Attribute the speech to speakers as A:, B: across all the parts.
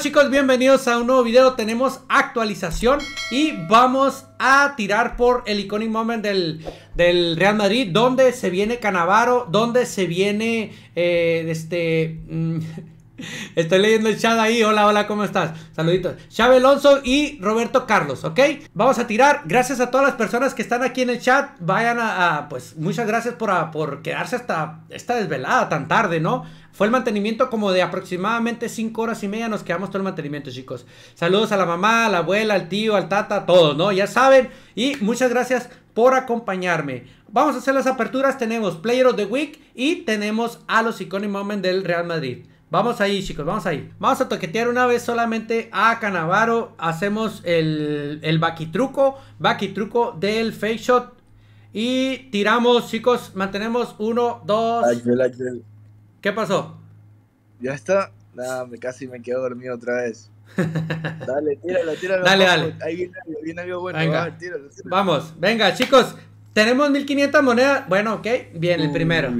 A: chicos, bienvenidos a un nuevo video, tenemos actualización y vamos a tirar por el Iconic Moment del, del Real Madrid, donde se viene Canavaro, donde se viene eh, este... Mm, Estoy leyendo el chat ahí. Hola, hola, ¿cómo estás? Saluditos. Chávez Alonso y Roberto Carlos, ¿ok? Vamos a tirar. Gracias a todas las personas que están aquí en el chat. Vayan a, pues, muchas gracias por, por quedarse hasta esta desvelada tan tarde, ¿no? Fue el mantenimiento como de aproximadamente 5 horas y media. Nos quedamos todo el mantenimiento, chicos. Saludos a la mamá, a la abuela, al tío, al tata, todos, ¿no? Ya saben. Y muchas gracias por acompañarme. Vamos a hacer las aperturas. Tenemos Player of the Week y tenemos a los Iconic Moment del Real Madrid. Vamos ahí, chicos, vamos ahí. Vamos a toquetear una vez solamente a Canavaro. Hacemos el, el vaquitruco, del fake shot. Y tiramos, chicos, mantenemos uno, dos. ¿Qué pasó? Ya está. Nada, casi me quedo dormido otra vez. dale, tíralo, tíralo. Dale, dale. Ahí viene, viene bueno. Venga. Vamos, venga, chicos. Tenemos 1500 monedas. Bueno, ok. Bien, el primero.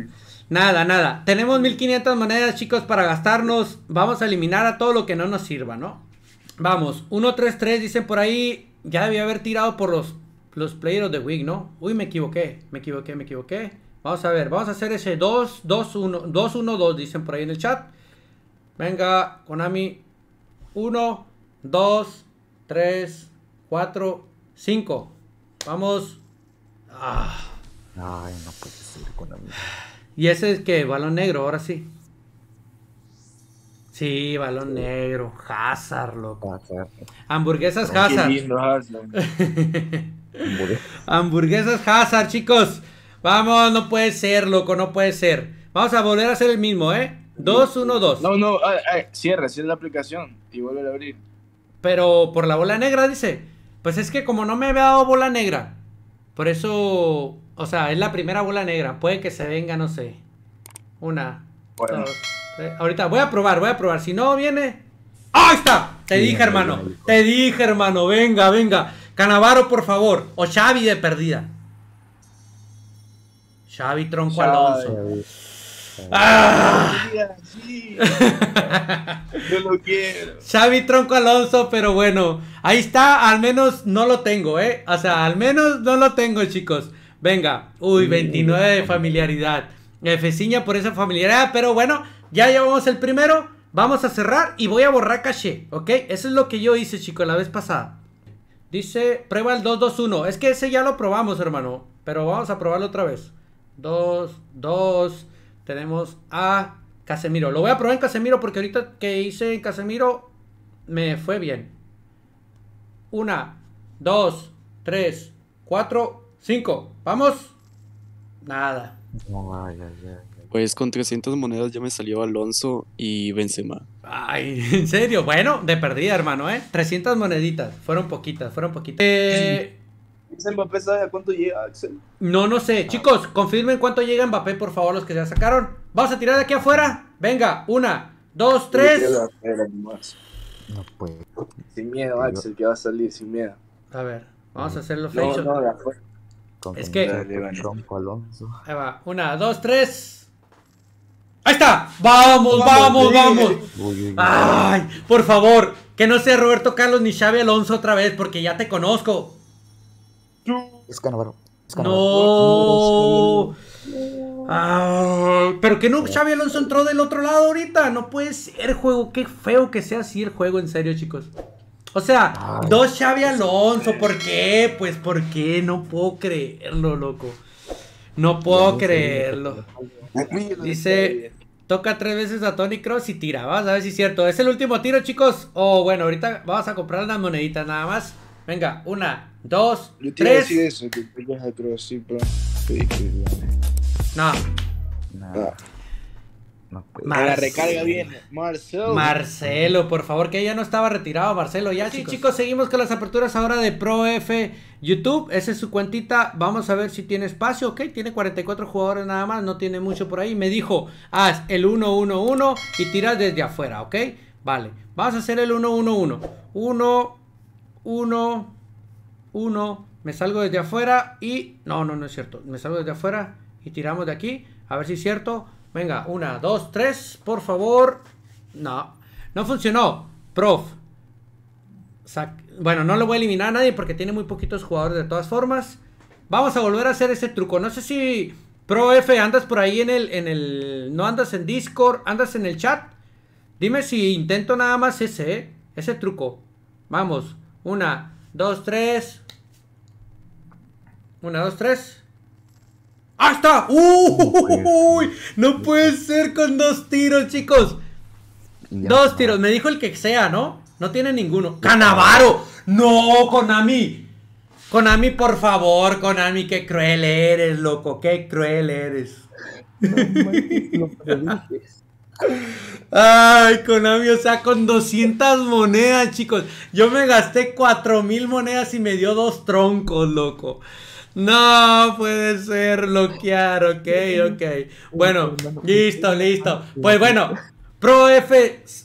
A: Nada, nada. Tenemos 1500 monedas, chicos, para gastarnos. Vamos a eliminar a todo lo que no nos sirva, ¿no? Vamos, 1-3-3, dicen por ahí. Ya debía haber tirado por los, los players de Wig, ¿no? Uy, me equivoqué, me equivoqué, me equivoqué. Vamos a ver, vamos a hacer ese 2-2-1, 2-1-2, dicen por ahí en el chat. Venga, Konami. 1, 2, 3, 4, 5. Vamos. Ah. Ay, no puede ser, Konami. Y ese es que balón negro, ahora sí. Sí, balón negro, Hazard, loco. Hazard. Hamburguesas Hazard. Hamburguesas Hazard, chicos. Vamos, no puede ser, loco, no puede ser. Vamos a volver a hacer el mismo, ¿eh? Dos, uno, dos. No, no, cierra, cierra la aplicación y vuelve a abrir. Pero por la bola negra, dice. Pues es que como no me había dado bola negra, por eso o sea, es la primera bola negra. Puede que se venga, no sé. Una. Ahorita voy a probar, voy a probar. Si no viene. ¡Ahí está! Te dije, hermano. Te dije, hermano. Venga, venga. Canavaro, por favor. O Xavi de perdida. Xavi Tronco Alonso.
B: Ah.
A: lo quiero. Xavi Tronco Alonso, pero bueno. Ahí está. Al menos no lo tengo, ¿eh? O sea, al menos no lo tengo, chicos. Venga, uy, 29 de familiaridad. Efeciña por esa familiaridad, ah, pero bueno, ya llevamos el primero. Vamos a cerrar y voy a borrar caché, ¿ok? Eso es lo que yo hice, chico, la vez pasada. Dice, prueba el 221. Es que ese ya lo probamos, hermano. Pero vamos a probarlo otra vez. 2, 2. Tenemos a Casemiro. Lo voy a probar en Casemiro porque ahorita que hice en Casemiro me fue bien. Una, dos, tres, cuatro, Cinco, vamos. Nada. Pues con 300 monedas ya me salió Alonso y Benzema. Ay, en serio. Bueno, de perdida, hermano, ¿eh? 300 moneditas. Fueron poquitas, fueron poquitas. Eh... Mbappé sabe a cuánto llega, Axel? No, no sé. Ah. Chicos, confirmen cuánto llega Mbappé, por favor, los que ya sacaron. Vamos a tirar de aquí afuera. Venga, una, dos, tres. No puedo. Sin miedo, Axel, que va a salir sin miedo. A ver, vamos a hacerlo no, no, de es que. Ahí va. Una, dos, tres. ¡Ahí está! ¡Vamos, vamos, vamos! vamos! ay Por favor, que no sea Roberto Carlos ni Xavi Alonso otra vez, porque ya te conozco. Es No. pero que no, Xavi Alonso entró del otro lado ahorita. No puede ser, juego. Qué feo que sea así el juego, en serio, chicos. O sea, dos Xavi Alonso, ¿por qué? Pues ¿por qué? no puedo creerlo, loco. No puedo creerlo. Dice, toca tres veces a Tony Cross y tira. Vamos a ver si es cierto. ¿Es el último tiro, chicos? O oh, bueno, ahorita vamos a comprar las moneditas nada más. Venga, una, dos, Yo te tres. No. Ah. Pues. Marcelo. recarga bien. Marcelo. por favor, que ya no estaba retirado, Marcelo. Ya sí, chicos. seguimos con las aperturas ahora de Pro YouTube. Esa es su cuentita. Vamos a ver si tiene espacio. Ok, tiene 44 jugadores nada más, no tiene mucho por ahí. Me dijo, haz el 1-1-1 y tiras desde afuera, ¿ok? Vale, vamos a hacer el 1-1-1. 1, 1, 1. Me salgo desde afuera y... No, no, no es cierto. Me salgo desde afuera y tiramos de aquí. A ver si es cierto. Venga, una, dos, tres, por favor. No, no funcionó. Prof. bueno, no lo voy a eliminar a nadie porque tiene muy poquitos jugadores de todas formas. Vamos a volver a hacer ese truco. No sé si Prof andas por ahí en el, en el... No andas en Discord, andas en el chat. Dime si intento nada más ese, ¿eh? Ese truco. Vamos. Una, dos, tres. Una, dos, tres. ¡Basta! ¡Ah, ¡Uy! No puede ser con dos tiros, chicos. Dos tiros. Me dijo el que sea, ¿no? No tiene ninguno. ¡Canavaro! ¡No, Konami! Konami, por favor, Konami, qué cruel eres, loco. Qué cruel eres. Ay, Konami, o sea, con 200 monedas, chicos. Yo me gasté 4000 monedas y me dio dos troncos, loco. No puede ser, bloquear, ok, ok. Bueno, listo, listo. Pues bueno, Pro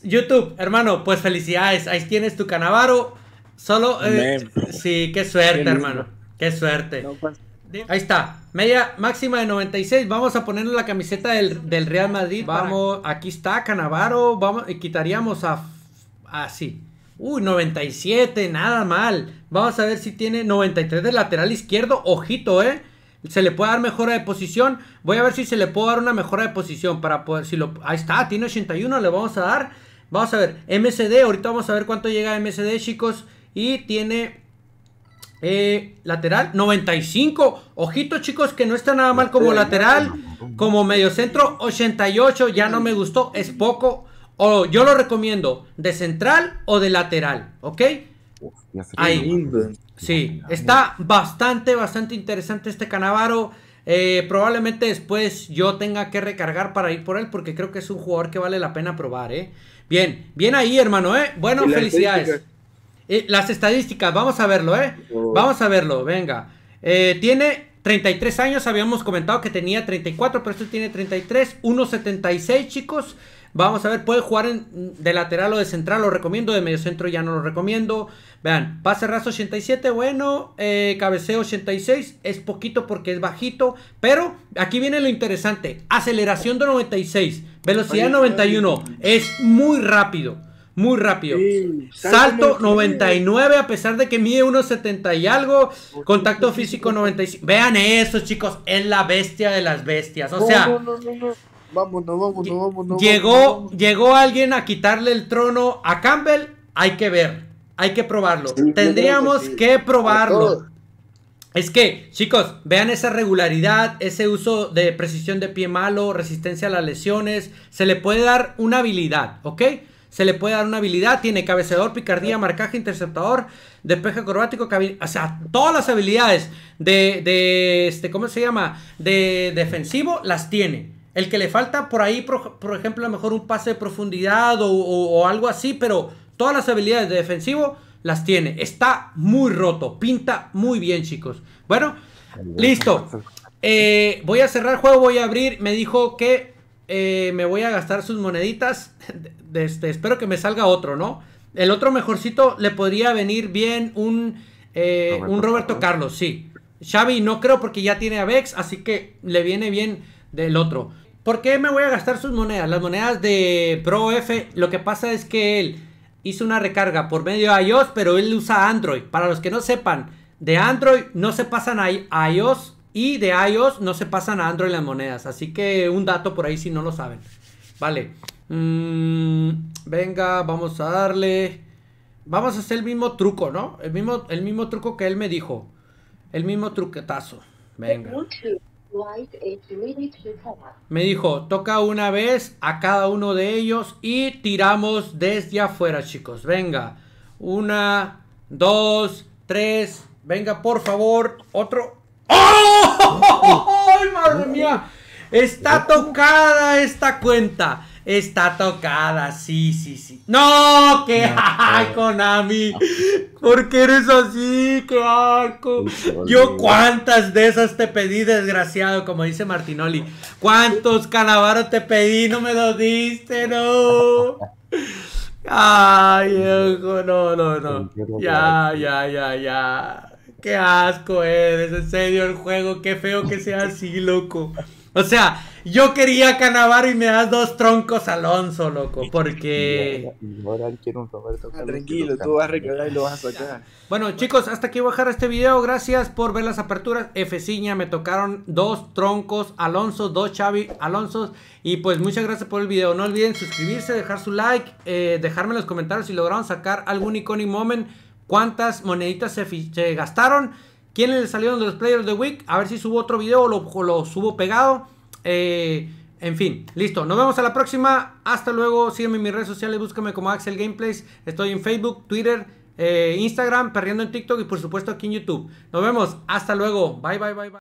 A: YouTube, hermano, pues felicidades. Ahí tienes tu canavaro. Solo, eh, sí, qué suerte, hermano. Qué suerte. Pues. Ahí está, media máxima de 96. Vamos a ponerle la camiseta del, Real Madrid. Vamos, aquí está Canavaro. Vamos, quitaríamos a. Así. Uy, 97, nada mal. Vamos a ver si tiene 93 de lateral izquierdo. Ojito, ¿eh? Se le puede dar mejora de posición. Voy a ver si se le puede dar una mejora de posición para poder... Si lo, ahí está, tiene 81, le vamos a dar. Vamos a ver, MSD, ahorita vamos a ver cuánto llega MSD, MCD, chicos. Y tiene eh, lateral 95. Ojito, chicos, que no está nada mal como lateral. Como medio centro, 88, ya no me gustó, es poco. O yo lo recomiendo de central o de lateral, ¿ok? Uf, Ahí. Sí, está bastante, bastante interesante este Canavaro. Eh, probablemente después yo tenga que recargar para ir por él porque creo que es un jugador que vale la pena probar, ¿eh? Bien, bien ahí, hermano, ¿eh? Bueno, felicidades. Eh, las estadísticas, vamos a verlo, ¿eh? Vamos a verlo, venga. Eh, tiene 33 años, habíamos comentado que tenía 34, pero este tiene 33, 1.76, chicos. Vamos a ver, puede jugar de lateral o de central, lo recomiendo. De medio centro ya no lo recomiendo. Vean, pase raso 87, bueno. Eh, cabeceo 86, es poquito porque es bajito. Pero aquí viene lo interesante: aceleración de 96, velocidad 91. Es muy rápido, muy rápido. Salto 99, a pesar de que mide 1,70 y algo. Contacto físico 95. Vean eso, chicos, es la bestia de las bestias. O sea. Llegó, llegó alguien a quitarle el trono a Campbell. Hay que ver, hay que probarlo. Tendríamos que, probarlo. Es que, chicos, vean esa regularidad, ese uso de precisión de pie malo, resistencia a las lesiones. Se le puede dar una habilidad, ¿ok? Se le puede dar una habilidad. Tiene cabecedor, picardía, marcaje, interceptador, despeje acrobático, o sea, todas las habilidades de, de este, ¿cómo se llama? De defensivo las tiene. El que le falta por ahí, por, ejemplo, a lo mejor un pase de profundidad o, algo así, pero todas las habilidades de defensivo las tiene. Está muy roto, pinta muy bien, chicos. Bueno, listo. Eh, voy a cerrar el juego, voy a abrir. Me dijo que eh, me voy a gastar sus moneditas. Este, espero que me salga otro, ¿no? El otro mejorcito le podría venir bien un, eh, Roberto, un Roberto Carlos, sí. Xavi no creo porque ya tiene a Vex, así que le viene bien del otro. ¿Por qué me voy a gastar sus monedas? Las monedas de Pro F, lo que pasa es que él hizo una recarga por medio de iOS, pero él usa Android. Para los que no sepan, de Android no se pasan a iOS y de iOS no se pasan a Android las monedas. Así que un dato por ahí si no lo saben. Vale. Mm, venga, vamos a darle. Vamos a hacer el mismo truco, ¿no? El mismo, el mismo truco que él me dijo. El mismo truquetazo. Venga. Me dijo, toca una vez a cada uno de ellos y tiramos desde afuera, chicos. Venga. Una, dos, tres. Venga, por favor. Otro. ¡Oh! ¡Madre mía! Está tocada esta cuenta. Está tocada, sí, sí, sí. ¡No! ¡Qué no, ay, Konami! ¿Por qué eres así? ¡Qué Yo cuántas de esas te pedí, desgraciado, como dice Martinoli. ¿Cuántos calabaros te pedí? No me lo diste, no. Ay, hijo, no, no, no. Ya, ya, ya, ya. Qué asco eres, en serio el juego, qué feo que sea así, loco. O sea, yo quería Canavar y me das dos troncos Alonso, loco, porque... quiero un ah, Tranquilo, tú vas a y lo vas a sacar. Bueno, chicos, hasta aquí voy a dejar este video. Gracias por ver las aperturas. efeciña me tocaron dos troncos Alonso, dos Xavi Alonso. Y pues muchas gracias por el video. No olviden suscribirse, dejar su like, eh, dejarme en los comentarios si lograron sacar algún Iconic Moment, cuántas moneditas se gastaron. ¿Quiénes le salieron de los Players de the Week? A ver si subo otro video o lo, subo pegado. Eh, en fin, listo. Nos vemos a la próxima. Hasta luego. Sígueme en mis redes sociales. Búscame como Axel Gameplays. Estoy en Facebook, Twitter, eh, Instagram, perdiendo en TikTok y por supuesto aquí en YouTube. Nos vemos. Hasta luego. Bye, bye, bye, bye.